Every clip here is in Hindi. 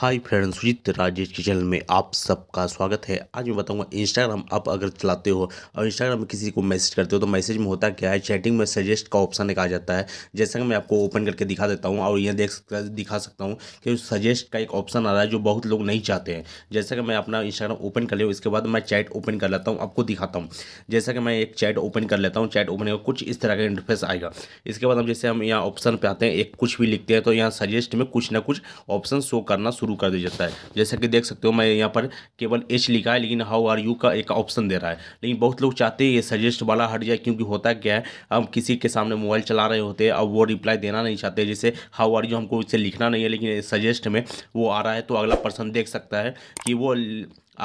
हाय फ्रेंड्स सुजीत राजेश के चैनल में आप सबका स्वागत है आज मैं बताऊंगा इंस्टाग्राम आप अगर चलाते हो और इंस्टाग्राम में किसी को मैसेज करते हो तो मैसेज में होता क्या है चैटिंग में सजेस्ट का ऑप्शन एक आ जाता है जैसा कि मैं आपको ओपन करके दिखा देता हूं और यह देख सकता दिखा सकता हूं कि सजेस्ट का एक ऑप्शन आ रहा है जो बहुत लोग नहीं चाहते हैं जैसा कि मैं अपना इंस्टाग्राम ओपन कर लिया इसके बाद मैं चैट ओपन कर लेता हूँ आपको दिखाता हूँ जैसा कि मैं एक चैट ओपन कर लेता हूँ चैट ओपन कुछ इस तरह का इंटरफेस आएगा इसके बाद हम जैसे हम यहाँ ऑप्शन पर आते हैं एक कुछ भी लिखते हैं तो यहाँ सजेस्ट में कुछ ना कुछ ऑप्शन शो करना शुरू शुरू कर दिया जाता है जैसा कि देख सकते हो मैं यहाँ पर केवल एच लिखा है लेकिन हाउ आर यू का एक ऑप्शन दे रहा है लेकिन बहुत लोग चाहते हैं ये सजेस्ट वाला हट जाए क्योंकि होता क्या है हम किसी के सामने मोबाइल चला रहे होते हैं अब वो रिप्लाई देना नहीं चाहते जैसे हाउ आर यू हमको इससे लिखना नहीं है लेकिन सजेस्ट में वो आ रहा है तो अगला पर्सन देख सकता है कि वो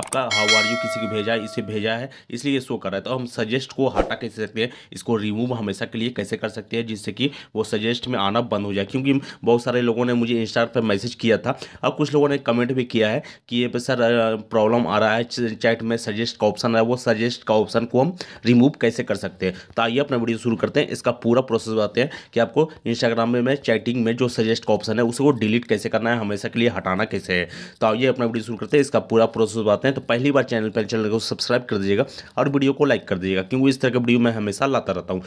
आपका हाउ आर यू किसी को भेजा है इसे भेजा है इसलिए ये शो कर रहा है तो हम सजेस्ट को हटा कैसे सकते हैं इसको रिमूव हमेशा के लिए कैसे कर सकते हैं जिससे कि वो सजेस्ट में आना बंद हो जाए क्योंकि बहुत सारे लोगों ने मुझे इंस्टा पर मैसेज किया था अब कुछ लोगों ने कमेंट भी किया है कि ये सर प्रॉब्लम आ रहा है चैट में सजेस्ट का ऑप्शन है वो सजेस्ट का ऑप्शन को हम रिमूव कैसे कर सकते हैं तो आइए अपना वीडियो शुरू करते हैं इसका पूरा प्रोसेस बताते हैं कि आपको इंस्टाग्राम में, में चैटिंग में जो सजेस्ट का ऑप्शन है उसको डिलीट कैसे करना है हमेशा के लिए हटाना कैसे है तो आइए अपना वीडियो शुरू करते हैं इसका पूरा प्रोसेस बताते आते हैं तो पहली बार चैनल पर चैनल को सब्सक्राइब कर दीजिएगा और वीडियो को लाइक कर दीजिएगा क्योंकि इस तरह के वीडियो मैं हमेशा लाता रहता हूँ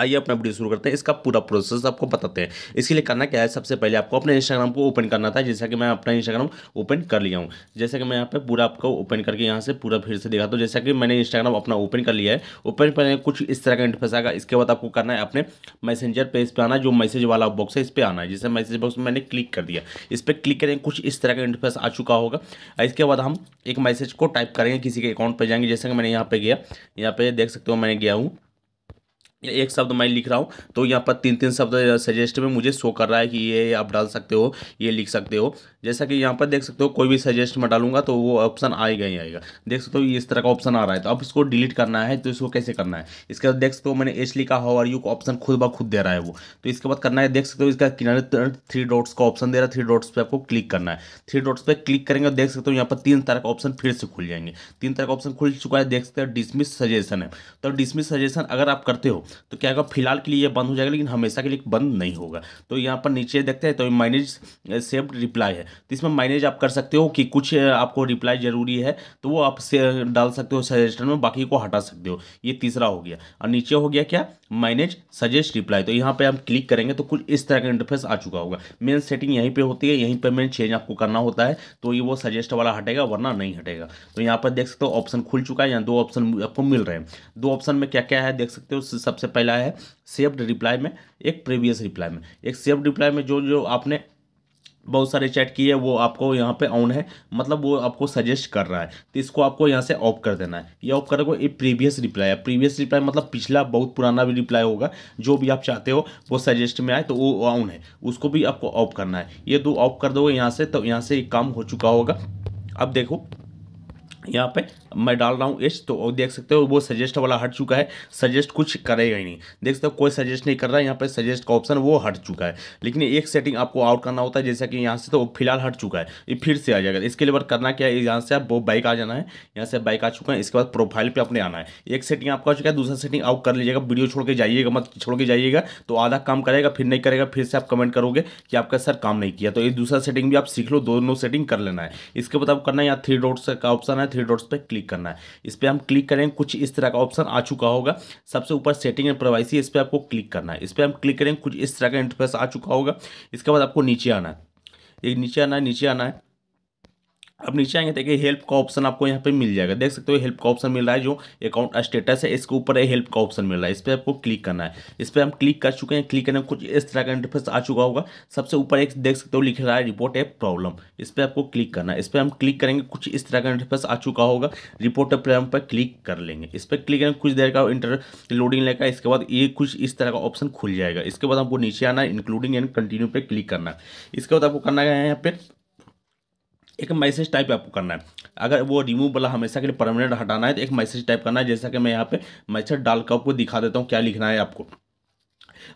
आइए अपना वीडियो शुरू करते हैं इसका पूरा प्रोसेस आपको बताते हैं इसके लिए करना क्या है सबसे पहले आपको अपने इंस्टाग्राम को ओपन करना था जैसा कि मैं अपना इंस्टाग्राम ओपन कर लिया हूँ जैसा कि मैं यहाँ पे पूरा आपको ओपन करके यहाँ से पूरा फिर से देखा तो जैसा कि मैंने इंस्टाग्राम अपना ओपन कर लिया है ओपन करने कुछ इस तरह का इंटरफेस आएगा इसके बाद आपको करना है अपने मैसेंजर पेज पर आना जो मैसेज वाला बॉक्स है इस पर आना है जैसे मैसेज बॉक्स में मैंने क्लिक कर दिया इस पर क्लिक करेंगे कुछ इस तरह का इंटरफेस आ चुका होगा इसके बाद हम एक मैसेज को टाइप करेंगे किसी के अकाउंट पर जाएंगे जैसे कि मैंने यहाँ पर गया यहाँ पर देख सकते हो मैंने गया हूँ एक शब्द मैं लिख रहा हूँ तो यहाँ पर तीन तीन शब्द सजेस्ट में मुझे शो कर रहा है कि ये आप डाल सकते हो ये लिख सकते हो जैसा कि यहाँ पर देख सकते हो कोई भी सजेस्ट में डालूंगा तो वो ऑप्शन आएगा ही आएगा देख सकते हो इस तरह का ऑप्शन आ रहा है तो अब इसको डिलीट करना है तो इसको कैसे करना है इसके बाद देख सकते हो मैंने एच लिखा हो और यू का ऑप्शन खुद ब खुद दे रहा है वो तो इसके बाद करना है देख सकते हो इसका किनारे थ्री डॉट्स का ऑप्शन दे रहा है थ्री डॉट्स पर आपको क्लिक करना है थ्री डॉट्स पर क्लिक करेंगे देख सकते हो यहाँ पर तीन तरह का ऑप्शन फिर से खुल जाएंगे तीन तरह का ऑप्शन खुल चुका है देख सकते हो डिसमिस सजेशन है तो डिसमिस सजेशन अगर आप करते हो तो क्या होगा फिलहाल के लिए ये बंद हो जाएगा लेकिन हमेशा के लिए बंद नहीं होगा तो यहाँ पर नीचे देखते हैं तो मैनेज सेव्ड रिप्लाई है तो इसमें मैनेज आप कर सकते हो कि कुछ आपको रिप्लाई ज़रूरी है तो वो आप डाल सकते हो सजेशन में बाकी को हटा सकते हो ये तीसरा हो गया और नीचे हो गया क्या मैनेज सजेस्ट रिप्लाई तो यहाँ पे हम क्लिक करेंगे तो कुछ इस तरह का इंटरफेस आ चुका होगा मेन सेटिंग यहीं पे होती है यहीं पे मेन चेंज आपको करना होता है तो ये वो सजेस्ट वाला हटेगा वरना नहीं हटेगा तो यहाँ पर देख सकते हो ऑप्शन खुल चुका है यहाँ दो ऑप्शन आपको मिल रहे हैं दो ऑप्शन में क्या क्या है देख सकते हो सबसे पहला है सेव्ड रिप्लाई में एक प्रीवियस रिप्लाई में एक सेव्ड रिप्लाई में जो जो आपने बहुत सारे चैट की है वो आपको यहाँ पे ऑन है मतलब वो आपको सजेस्ट कर रहा है तो इसको आपको यहाँ से ऑफ कर देना है ये ऑफ करोगे ये प्रीवियस रिप्लाई है प्रीवियस रिप्लाई मतलब पिछला बहुत पुराना भी रिप्लाई होगा जो भी आप चाहते हो वो सजेस्ट में आए तो वो ऑन है उसको भी आपको ऑफ करना है ये दो ऑफ कर दोगे यहाँ से तो यहाँ से काम हो चुका होगा अब देखो यहाँ पे मैं डाल रहा हूँ एच तो देख सकते हो वो सजेस्ट वाला हट चुका है सजेस्ट कुछ करेगा ही नहीं देख सकते हो कोई सजेस्ट नहीं कर रहा है यहाँ पे सजेस्ट का ऑप्शन वो हट चुका है लेकिन एक सेटिंग आपको आउट करना होता है जैसा कि यहाँ से तो वो फिलहाल हट चुका है ये फिर से आ जाएगा इसके लिए बार करना क्या है यहाँ से आप वो बाइक आ जाना है यहाँ से बाइक आ चुका है इसके बाद प्रोफाइल पर अपने आना है एक सेटिंग आपका आ चुका है दूसरा सेटिंग आउट कर लीजिएगा वीडियो छोड़ के जाइएगा मत छोड़ के जाइएगा तो आधा काम करेगा फिर नहीं करेगा फिर से आप कमेंट करोगे कि आपका सर काम नहीं किया तो ये दूसरा सेटिंग भी आप सीख लो दोनों सेटिंग कर लेना है इसके बाद आप करना है यहाँ थ्री डोट्स का ऑप्शन है थ्री डॉट्स पर क्लिक करना है इस पर हम क्लिक करेंगे कुछ इस तरह का ऑप्शन आ चुका होगा सबसे ऊपर सेटिंग एंड प्राइवेसी इस पर आपको क्लिक करना है इस पर हम क्लिक करेंगे कुछ इस तरह का इंटरफेस आ चुका होगा इसके बाद आपको नीचे आना है एक नीचे आना है नीचे आना है अब नीचे आएंगे देखिए हेल्प का ऑप्शन आपको यहाँ पे मिल जाएगा देख सकते हो हेल्प का ऑप्शन मिल रहा है जो अकाउंट स्टेटस है इसके ऊपर हेल्प का ऑप्शन मिल रहा है इस पर आपको क्लिक करना है इस पर हम क्लिक कर चुके हैं क्लिक करने में कुछ इस तरह का इंटरफेस आ चुका होगा सबसे ऊपर एक देख सकते हो लिख रहा है रिपोर्ट ए प्रॉब्लम इस पर आपको क्लिक करना है इस पर हम क्लिक करेंगे कुछ इस तरह का इंटरफेस आ चुका होगा रिपोर्ट ए प्रॉब्लम पर क्लिक कर लेंगे इस पर क्लिक करेंगे कुछ देर का इंटर लोडिंग लेगा इसके बाद ये कुछ इस तरह का ऑप्शन खुल जाएगा इसके बाद आपको नीचे आना है इंक्लूडिंग एंड कंटिन्यू पर क्लिक करना इसके बाद आपको करना है यहाँ पे एक मैसेज टाइप आपको करना है अगर वो रिमूव वाला हमेशा के लिए परमानेंट हटाना है तो एक मैसेज टाइप करना है जैसा कि मैं यहाँ पे मैसेज डाल कर आपको दिखा देता हूँ क्या लिखना है आपको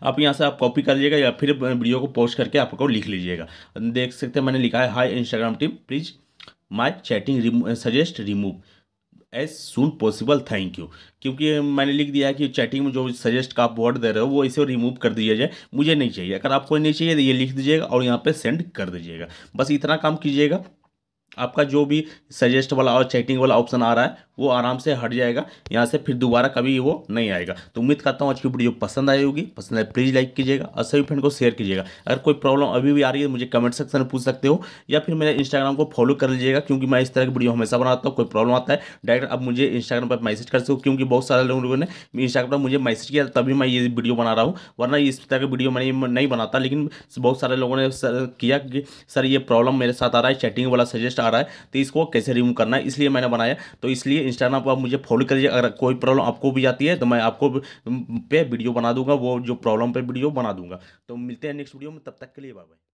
आप यहाँ से आप कॉपी कर लीजिएगा या फिर वीडियो को पोस्ट करके आपको लिख लीजिएगा देख सकते हैं मैंने लिखा है hi Instagram team please my chatting suggest remove as soon possible thank you क्योंकि मैंने लिख दिया है कि चैटिंग में जो सजेस्ट का आप वर्ड दे रहे हो वो इसे रिमूव कर दिया जाए मुझे नहीं चाहिए अगर आपको नहीं चाहिए तो ये लिख दीजिएगा और यहाँ पे सेंड कर दीजिएगा बस इतना काम कीजिएगा आपका जो भी सजेस्ट वाला और चैटिंग वाला ऑप्शन आ रहा है वो आराम से हट जाएगा यहाँ से फिर दोबारा कभी वो नहीं आएगा तो उम्मीद करता हूँ आज की वीडियो पसंद आई होगी पसंद आए प्लीज़ तो लाइक कीजिएगा और सभी फ्रेंड को शेयर कीजिएगा अगर कोई प्रॉब्लम अभी भी आ रही है मुझे कमेंट सेक्शन में पूछ सकते हो या फिर मेरे इंस्टाग्राम को फॉलो कर लीजिएगा क्योंकि मैं इस तरह की वीडियो हमेशा बनाता हूँ कोई प्रॉब्लम आता है डायरेक्ट अब मुझे इंस्टाग्राम पर मैसेज कर सकूँ क्योंकि बहुत सारे लोगों ने इंस्टाग्राम पर मुझे मैसेज किया तभी मैं ये वीडियो बना रहा हूँ वरना इस तरह की वीडियो मैंने नहीं बनाता लेकिन बहुत सारे लोगों ने किया कि सर ये प्रॉब्लम मेरे साथ आ रहा है चैटिंग वाला सजेस्ट आ रहा है तो इसको कैसे रिमूव करना है इसलिए मैंने बनाया तो इसलिए इंस्टाग्राम पर आप मुझे फॉलो करिए अगर कोई प्रॉब्लम आपको भी आती है तो मैं आपको पे वीडियो बना दूंगा वो जो प्रॉब्लम पर वीडियो बना दूंगा तो मिलते हैं नेक्स्ट वीडियो में तब तक के लिए बाबा बाय